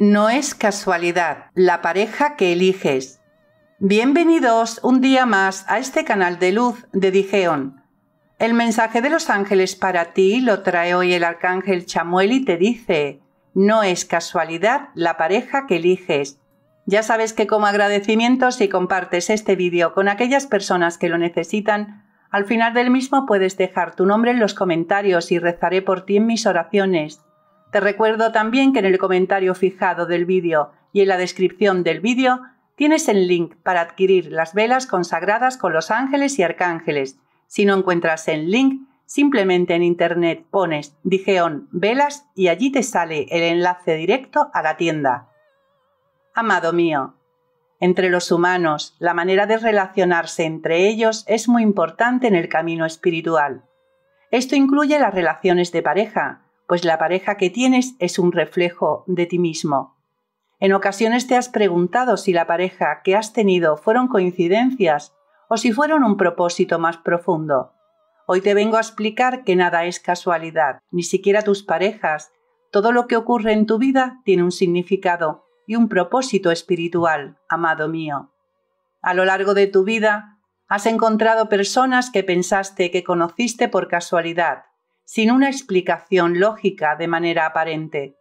No es casualidad la pareja que eliges. Bienvenidos un día más a este canal de luz de Digeon. El mensaje de los ángeles para ti lo trae hoy el arcángel Chamuel y te dice, no es casualidad la pareja que eliges. Ya sabes que como agradecimiento si compartes este vídeo con aquellas personas que lo necesitan, al final del mismo puedes dejar tu nombre en los comentarios y rezaré por ti en mis oraciones. Te recuerdo también que en el comentario fijado del vídeo y en la descripción del vídeo tienes el link para adquirir las velas consagradas con los ángeles y arcángeles. Si no encuentras el link, simplemente en internet pones dijeón Velas y allí te sale el enlace directo a la tienda. Amado mío, entre los humanos, la manera de relacionarse entre ellos es muy importante en el camino espiritual. Esto incluye las relaciones de pareja, pues la pareja que tienes es un reflejo de ti mismo. En ocasiones te has preguntado si la pareja que has tenido fueron coincidencias o si fueron un propósito más profundo. Hoy te vengo a explicar que nada es casualidad, ni siquiera tus parejas. Todo lo que ocurre en tu vida tiene un significado y un propósito espiritual, amado mío. A lo largo de tu vida has encontrado personas que pensaste que conociste por casualidad, sin una explicación lógica de manera aparente.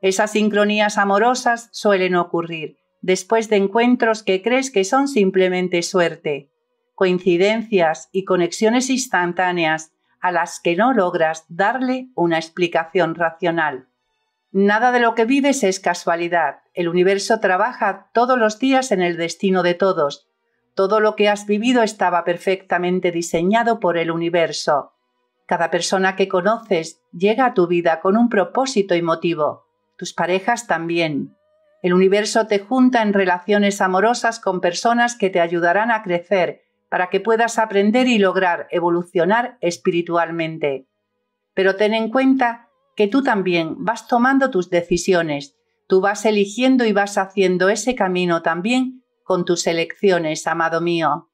Esas sincronías amorosas suelen ocurrir después de encuentros que crees que son simplemente suerte, coincidencias y conexiones instantáneas a las que no logras darle una explicación racional. Nada de lo que vives es casualidad. El universo trabaja todos los días en el destino de todos. Todo lo que has vivido estaba perfectamente diseñado por el universo. Cada persona que conoces llega a tu vida con un propósito y motivo. Tus parejas también. El universo te junta en relaciones amorosas con personas que te ayudarán a crecer para que puedas aprender y lograr evolucionar espiritualmente. Pero ten en cuenta que tú también vas tomando tus decisiones, tú vas eligiendo y vas haciendo ese camino también con tus elecciones, amado mío.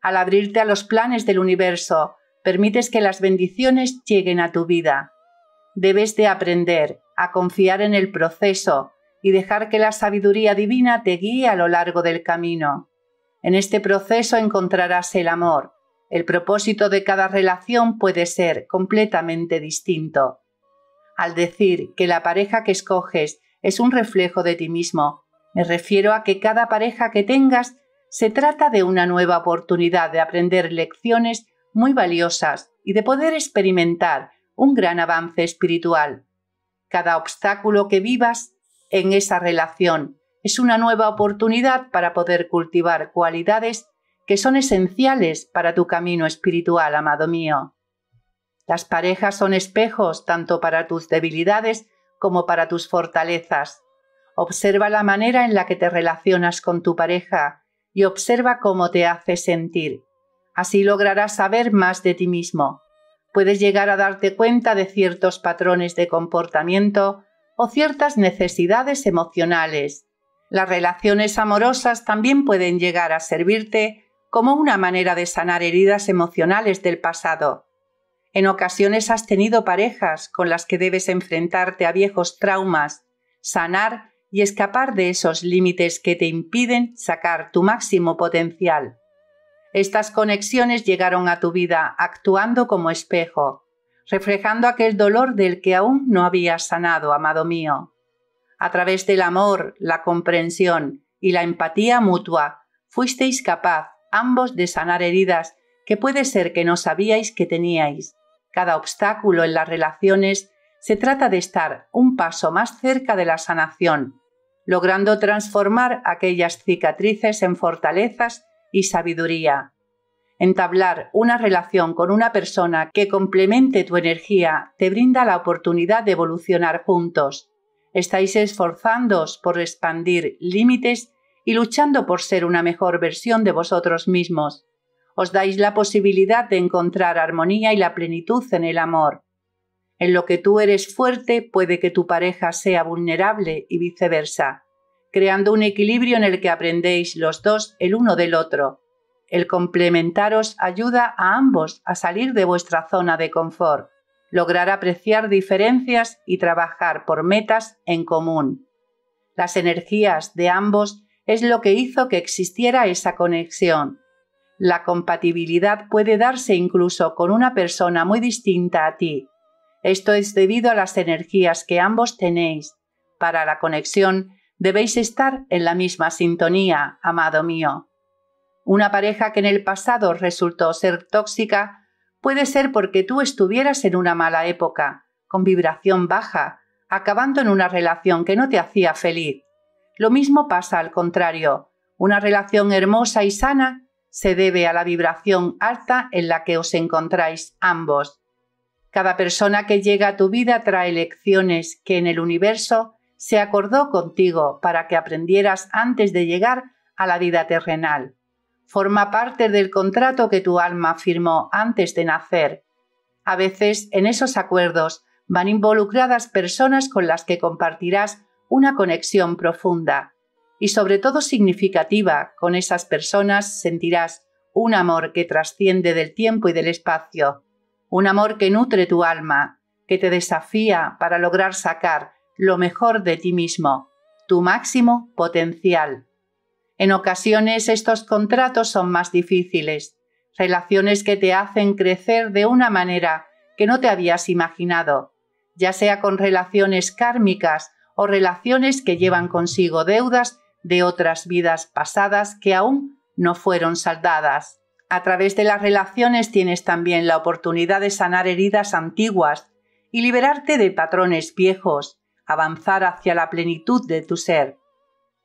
Al abrirte a los planes del universo, permites que las bendiciones lleguen a tu vida. Debes de aprender a confiar en el proceso y dejar que la sabiduría divina te guíe a lo largo del camino. En este proceso encontrarás el amor. El propósito de cada relación puede ser completamente distinto. Al decir que la pareja que escoges es un reflejo de ti mismo, me refiero a que cada pareja que tengas se trata de una nueva oportunidad de aprender lecciones muy valiosas y de poder experimentar un gran avance espiritual. Cada obstáculo que vivas en esa relación es una nueva oportunidad para poder cultivar cualidades que son esenciales para tu camino espiritual, amado mío. Las parejas son espejos tanto para tus debilidades como para tus fortalezas. Observa la manera en la que te relacionas con tu pareja y observa cómo te hace sentir. Así lograrás saber más de ti mismo. Puedes llegar a darte cuenta de ciertos patrones de comportamiento o ciertas necesidades emocionales. Las relaciones amorosas también pueden llegar a servirte como una manera de sanar heridas emocionales del pasado. En ocasiones has tenido parejas con las que debes enfrentarte a viejos traumas, sanar y escapar de esos límites que te impiden sacar tu máximo potencial. Estas conexiones llegaron a tu vida actuando como espejo, reflejando aquel dolor del que aún no habías sanado, amado mío. A través del amor, la comprensión y la empatía mutua, fuisteis capaz ambos de sanar heridas que puede ser que no sabíais que teníais. Cada obstáculo en las relaciones se trata de estar un paso más cerca de la sanación, logrando transformar aquellas cicatrices en fortalezas y sabiduría. Entablar una relación con una persona que complemente tu energía te brinda la oportunidad de evolucionar juntos. Estáis esforzándoos por expandir límites y luchando por ser una mejor versión de vosotros mismos. Os dais la posibilidad de encontrar armonía y la plenitud en el amor. En lo que tú eres fuerte puede que tu pareja sea vulnerable y viceversa creando un equilibrio en el que aprendéis los dos el uno del otro. El complementaros ayuda a ambos a salir de vuestra zona de confort, lograr apreciar diferencias y trabajar por metas en común. Las energías de ambos es lo que hizo que existiera esa conexión. La compatibilidad puede darse incluso con una persona muy distinta a ti. Esto es debido a las energías que ambos tenéis. Para la conexión Debéis estar en la misma sintonía, amado mío. Una pareja que en el pasado resultó ser tóxica puede ser porque tú estuvieras en una mala época, con vibración baja, acabando en una relación que no te hacía feliz. Lo mismo pasa al contrario. Una relación hermosa y sana se debe a la vibración alta en la que os encontráis ambos. Cada persona que llega a tu vida trae lecciones que en el universo se acordó contigo para que aprendieras antes de llegar a la vida terrenal. Forma parte del contrato que tu alma firmó antes de nacer. A veces en esos acuerdos van involucradas personas con las que compartirás una conexión profunda y sobre todo significativa. Con esas personas sentirás un amor que trasciende del tiempo y del espacio, un amor que nutre tu alma, que te desafía para lograr sacar lo mejor de ti mismo, tu máximo potencial. En ocasiones estos contratos son más difíciles, relaciones que te hacen crecer de una manera que no te habías imaginado, ya sea con relaciones kármicas o relaciones que llevan consigo deudas de otras vidas pasadas que aún no fueron saldadas. A través de las relaciones tienes también la oportunidad de sanar heridas antiguas y liberarte de patrones viejos, avanzar hacia la plenitud de tu ser.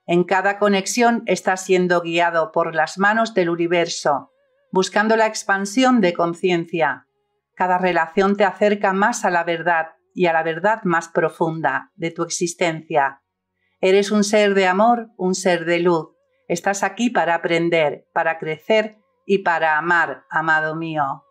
En cada conexión estás siendo guiado por las manos del universo, buscando la expansión de conciencia. Cada relación te acerca más a la verdad y a la verdad más profunda de tu existencia. Eres un ser de amor, un ser de luz. Estás aquí para aprender, para crecer y para amar, amado mío.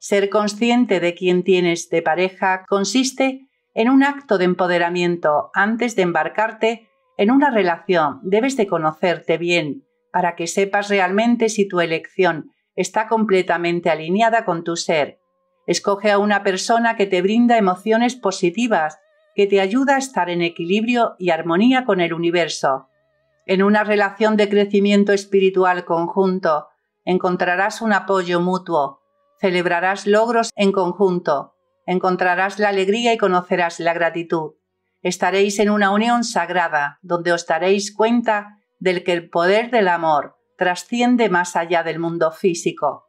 Ser consciente de quién tienes de pareja consiste en en un acto de empoderamiento, antes de embarcarte en una relación, debes de conocerte bien para que sepas realmente si tu elección está completamente alineada con tu ser. Escoge a una persona que te brinda emociones positivas, que te ayuda a estar en equilibrio y armonía con el universo. En una relación de crecimiento espiritual conjunto, encontrarás un apoyo mutuo, celebrarás logros en conjunto, encontrarás la alegría y conocerás la gratitud. Estaréis en una unión sagrada, donde os daréis cuenta del que el poder del amor trasciende más allá del mundo físico.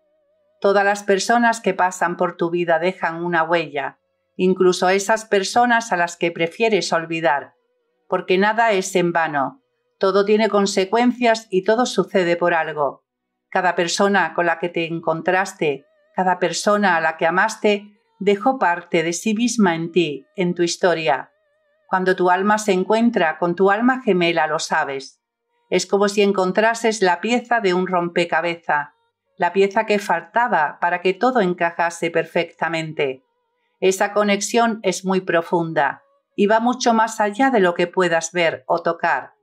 Todas las personas que pasan por tu vida dejan una huella, incluso esas personas a las que prefieres olvidar, porque nada es en vano, todo tiene consecuencias y todo sucede por algo. Cada persona con la que te encontraste, cada persona a la que amaste, dejó parte de sí misma en ti, en tu historia. Cuando tu alma se encuentra con tu alma gemela, lo sabes. Es como si encontrases la pieza de un rompecabezas, la pieza que faltaba para que todo encajase perfectamente. Esa conexión es muy profunda y va mucho más allá de lo que puedas ver o tocar.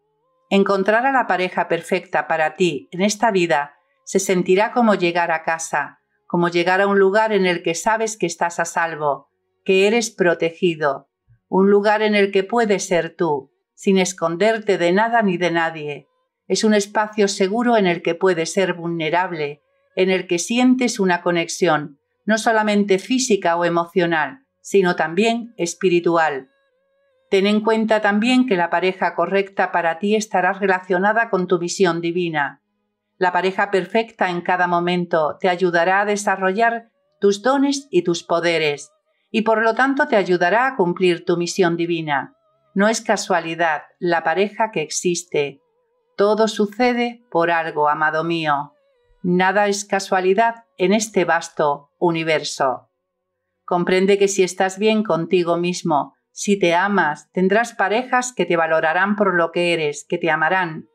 Encontrar a la pareja perfecta para ti en esta vida se sentirá como llegar a casa, como llegar a un lugar en el que sabes que estás a salvo, que eres protegido, un lugar en el que puedes ser tú, sin esconderte de nada ni de nadie. Es un espacio seguro en el que puedes ser vulnerable, en el que sientes una conexión, no solamente física o emocional, sino también espiritual. Ten en cuenta también que la pareja correcta para ti estará relacionada con tu visión divina, la pareja perfecta en cada momento te ayudará a desarrollar tus dones y tus poderes, y por lo tanto te ayudará a cumplir tu misión divina. No es casualidad la pareja que existe. Todo sucede por algo, amado mío. Nada es casualidad en este vasto universo. Comprende que si estás bien contigo mismo, si te amas, tendrás parejas que te valorarán por lo que eres, que te amarán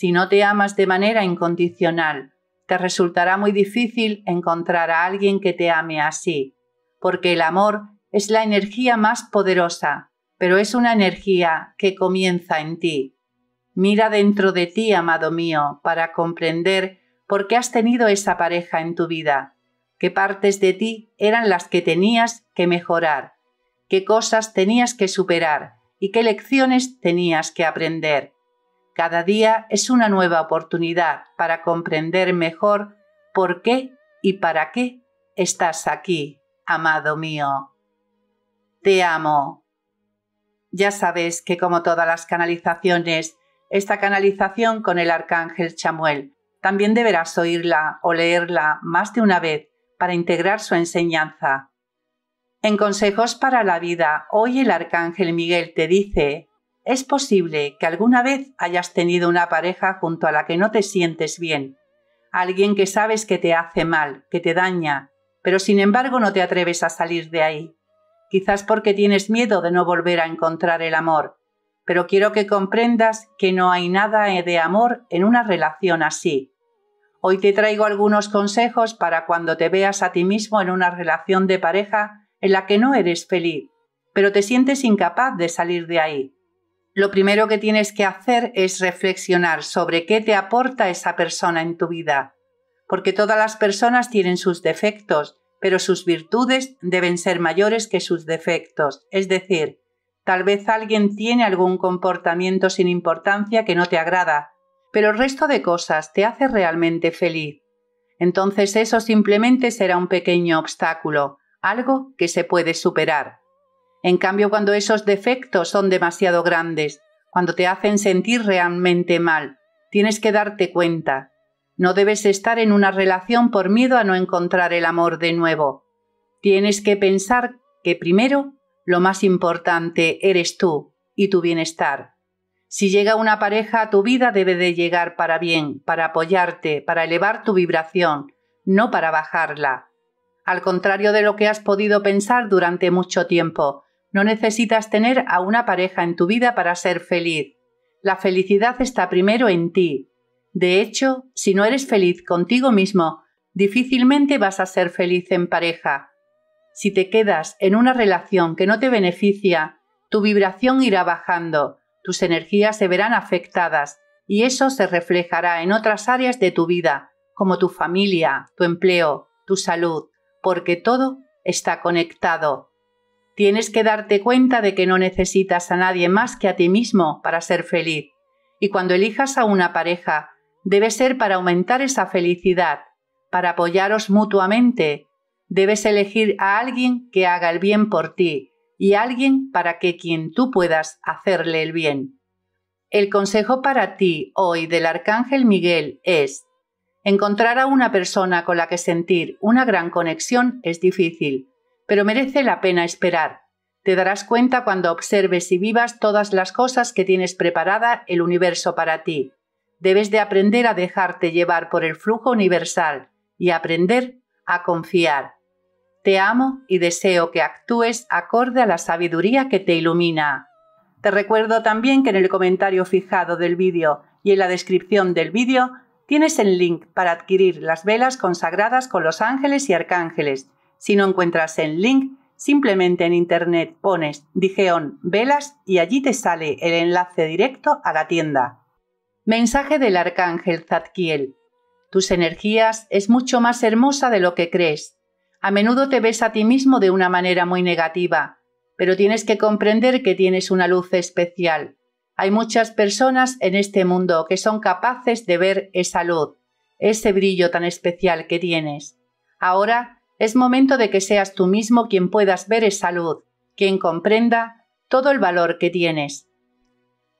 si no te amas de manera incondicional, te resultará muy difícil encontrar a alguien que te ame así, porque el amor es la energía más poderosa, pero es una energía que comienza en ti. Mira dentro de ti, amado mío, para comprender por qué has tenido esa pareja en tu vida, qué partes de ti eran las que tenías que mejorar, qué cosas tenías que superar y qué lecciones tenías que aprender. Cada día es una nueva oportunidad para comprender mejor por qué y para qué estás aquí, amado mío. Te amo. Ya sabes que como todas las canalizaciones, esta canalización con el arcángel Chamuel, también deberás oírla o leerla más de una vez para integrar su enseñanza. En Consejos para la Vida, hoy el arcángel Miguel te dice, es posible que alguna vez hayas tenido una pareja junto a la que no te sientes bien, alguien que sabes que te hace mal, que te daña, pero sin embargo no te atreves a salir de ahí, quizás porque tienes miedo de no volver a encontrar el amor, pero quiero que comprendas que no hay nada de amor en una relación así. Hoy te traigo algunos consejos para cuando te veas a ti mismo en una relación de pareja en la que no eres feliz, pero te sientes incapaz de salir de ahí lo primero que tienes que hacer es reflexionar sobre qué te aporta esa persona en tu vida, porque todas las personas tienen sus defectos, pero sus virtudes deben ser mayores que sus defectos, es decir, tal vez alguien tiene algún comportamiento sin importancia que no te agrada, pero el resto de cosas te hace realmente feliz. Entonces eso simplemente será un pequeño obstáculo, algo que se puede superar. En cambio, cuando esos defectos son demasiado grandes, cuando te hacen sentir realmente mal, tienes que darte cuenta. No debes estar en una relación por miedo a no encontrar el amor de nuevo. Tienes que pensar que primero lo más importante eres tú y tu bienestar. Si llega una pareja a tu vida debe de llegar para bien, para apoyarte, para elevar tu vibración, no para bajarla. Al contrario de lo que has podido pensar durante mucho tiempo, no necesitas tener a una pareja en tu vida para ser feliz. La felicidad está primero en ti. De hecho, si no eres feliz contigo mismo, difícilmente vas a ser feliz en pareja. Si te quedas en una relación que no te beneficia, tu vibración irá bajando, tus energías se verán afectadas y eso se reflejará en otras áreas de tu vida, como tu familia, tu empleo, tu salud, porque todo está conectado. Tienes que darte cuenta de que no necesitas a nadie más que a ti mismo para ser feliz. Y cuando elijas a una pareja, debe ser para aumentar esa felicidad, para apoyaros mutuamente. Debes elegir a alguien que haga el bien por ti y alguien para que quien tú puedas hacerle el bien. El consejo para ti hoy del Arcángel Miguel es, encontrar a una persona con la que sentir una gran conexión es difícil pero merece la pena esperar. Te darás cuenta cuando observes y vivas todas las cosas que tienes preparada el universo para ti. Debes de aprender a dejarte llevar por el flujo universal y aprender a confiar. Te amo y deseo que actúes acorde a la sabiduría que te ilumina. Te recuerdo también que en el comentario fijado del vídeo y en la descripción del vídeo tienes el link para adquirir las velas consagradas con los ángeles y arcángeles si no encuentras el link, simplemente en internet pones Digeon Velas y allí te sale el enlace directo a la tienda. Mensaje del arcángel Zadkiel. Tus energías es mucho más hermosa de lo que crees. A menudo te ves a ti mismo de una manera muy negativa, pero tienes que comprender que tienes una luz especial. Hay muchas personas en este mundo que son capaces de ver esa luz, ese brillo tan especial que tienes. Ahora es momento de que seas tú mismo quien puedas ver esa luz, quien comprenda todo el valor que tienes.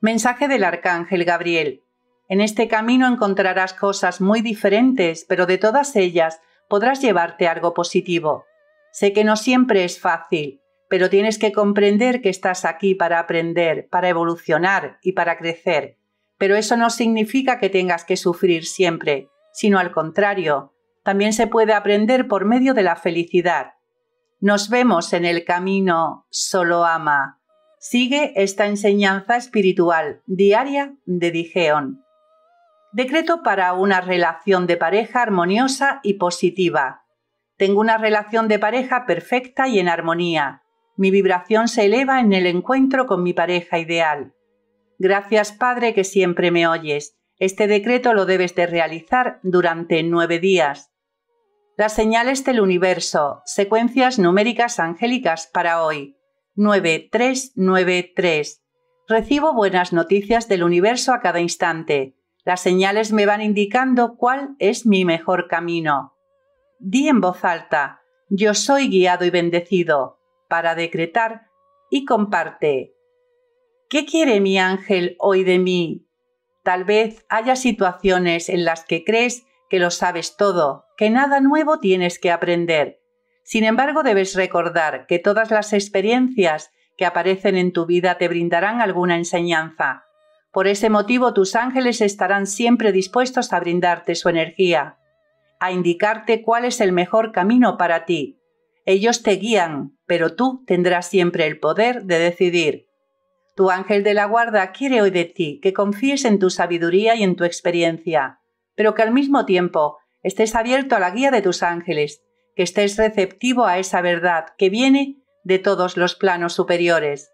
Mensaje del Arcángel Gabriel. En este camino encontrarás cosas muy diferentes, pero de todas ellas podrás llevarte algo positivo. Sé que no siempre es fácil, pero tienes que comprender que estás aquí para aprender, para evolucionar y para crecer. Pero eso no significa que tengas que sufrir siempre, sino al contrario, también se puede aprender por medio de la felicidad. Nos vemos en el camino, solo ama. Sigue esta enseñanza espiritual diaria de Digeon. Decreto para una relación de pareja armoniosa y positiva. Tengo una relación de pareja perfecta y en armonía. Mi vibración se eleva en el encuentro con mi pareja ideal. Gracias Padre que siempre me oyes. Este decreto lo debes de realizar durante nueve días. Las señales del universo, secuencias numéricas angélicas para hoy. 9393. Recibo buenas noticias del universo a cada instante. Las señales me van indicando cuál es mi mejor camino. Di en voz alta, yo soy guiado y bendecido, para decretar y comparte. ¿Qué quiere mi ángel hoy de mí? Tal vez haya situaciones en las que crees que lo sabes todo, que nada nuevo tienes que aprender. Sin embargo, debes recordar que todas las experiencias que aparecen en tu vida te brindarán alguna enseñanza. Por ese motivo, tus ángeles estarán siempre dispuestos a brindarte su energía, a indicarte cuál es el mejor camino para ti. Ellos te guían, pero tú tendrás siempre el poder de decidir. Tu ángel de la guarda quiere hoy de ti que confíes en tu sabiduría y en tu experiencia, pero que al mismo tiempo estés abierto a la guía de tus ángeles, que estés receptivo a esa verdad que viene de todos los planos superiores.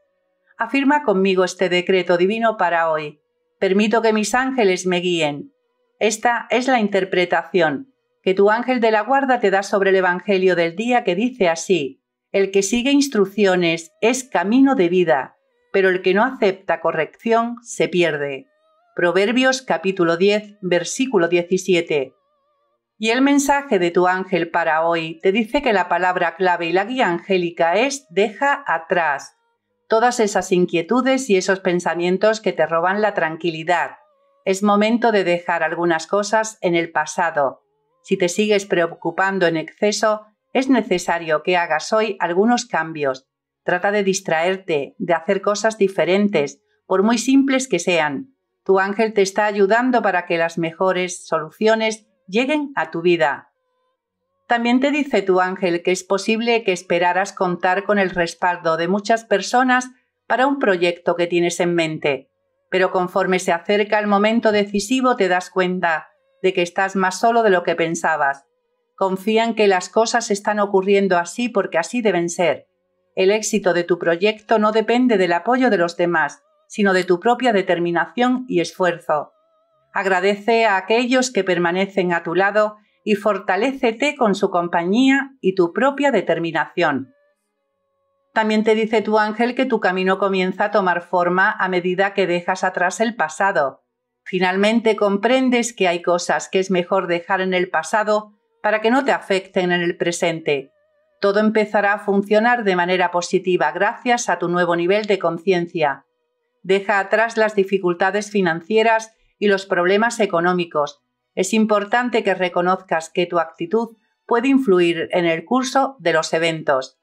Afirma conmigo este decreto divino para hoy. Permito que mis ángeles me guíen. Esta es la interpretación que tu ángel de la guarda te da sobre el Evangelio del día que dice así, el que sigue instrucciones es camino de vida pero el que no acepta corrección se pierde. Proverbios capítulo 10, versículo 17. Y el mensaje de tu ángel para hoy te dice que la palabra clave y la guía angélica es deja atrás todas esas inquietudes y esos pensamientos que te roban la tranquilidad. Es momento de dejar algunas cosas en el pasado. Si te sigues preocupando en exceso, es necesario que hagas hoy algunos cambios Trata de distraerte, de hacer cosas diferentes, por muy simples que sean. Tu ángel te está ayudando para que las mejores soluciones lleguen a tu vida. También te dice tu ángel que es posible que esperaras contar con el respaldo de muchas personas para un proyecto que tienes en mente, pero conforme se acerca el momento decisivo te das cuenta de que estás más solo de lo que pensabas. Confía en que las cosas están ocurriendo así porque así deben ser el éxito de tu proyecto no depende del apoyo de los demás, sino de tu propia determinación y esfuerzo. Agradece a aquellos que permanecen a tu lado y fortalécete con su compañía y tu propia determinación. También te dice tu ángel que tu camino comienza a tomar forma a medida que dejas atrás el pasado. Finalmente comprendes que hay cosas que es mejor dejar en el pasado para que no te afecten en el presente. Todo empezará a funcionar de manera positiva gracias a tu nuevo nivel de conciencia. Deja atrás las dificultades financieras y los problemas económicos. Es importante que reconozcas que tu actitud puede influir en el curso de los eventos.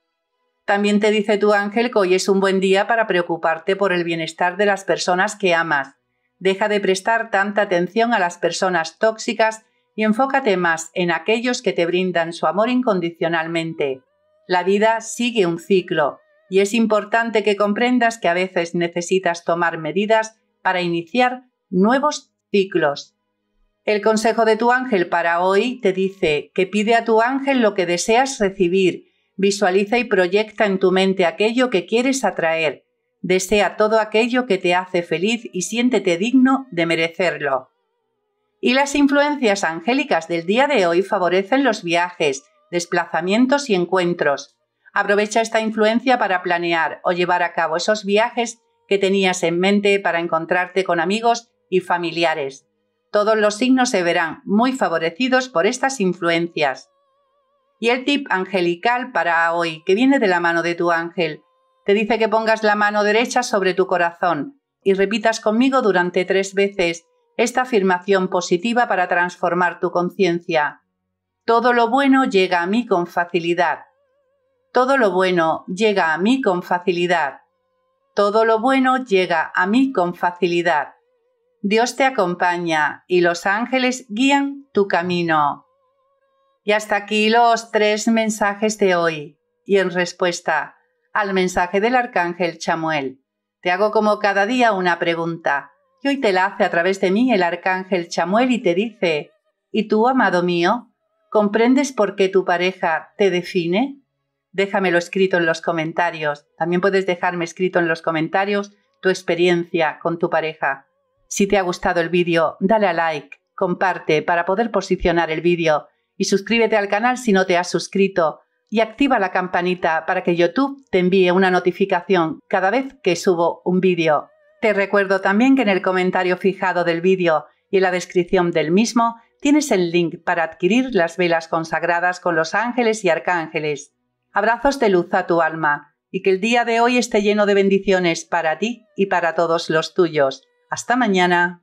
También te dice tu ángel que hoy es un buen día para preocuparte por el bienestar de las personas que amas. Deja de prestar tanta atención a las personas tóxicas y enfócate más en aquellos que te brindan su amor incondicionalmente. La vida sigue un ciclo y es importante que comprendas que a veces necesitas tomar medidas para iniciar nuevos ciclos. El consejo de tu ángel para hoy te dice que pide a tu ángel lo que deseas recibir, visualiza y proyecta en tu mente aquello que quieres atraer, desea todo aquello que te hace feliz y siéntete digno de merecerlo y las influencias angélicas del día de hoy favorecen los viajes, desplazamientos y encuentros. Aprovecha esta influencia para planear o llevar a cabo esos viajes que tenías en mente para encontrarte con amigos y familiares. Todos los signos se verán muy favorecidos por estas influencias. Y el tip angelical para hoy, que viene de la mano de tu ángel, te dice que pongas la mano derecha sobre tu corazón y repitas conmigo durante tres veces esta afirmación positiva para transformar tu conciencia. Todo lo bueno llega a mí con facilidad. Todo lo bueno llega a mí con facilidad. Todo lo bueno llega a mí con facilidad. Dios te acompaña y los ángeles guían tu camino. Y hasta aquí los tres mensajes de hoy. Y en respuesta al mensaje del arcángel Chamuel, te hago como cada día una pregunta y hoy te la hace a través de mí el arcángel Chamuel y te dice, ¿y tú, amado mío, comprendes por qué tu pareja te define? Déjamelo escrito en los comentarios. También puedes dejarme escrito en los comentarios tu experiencia con tu pareja. Si te ha gustado el vídeo, dale a like, comparte para poder posicionar el vídeo y suscríbete al canal si no te has suscrito y activa la campanita para que YouTube te envíe una notificación cada vez que subo un vídeo te recuerdo también que en el comentario fijado del vídeo y en la descripción del mismo tienes el link para adquirir las velas consagradas con los ángeles y arcángeles. Abrazos de luz a tu alma y que el día de hoy esté lleno de bendiciones para ti y para todos los tuyos. Hasta mañana.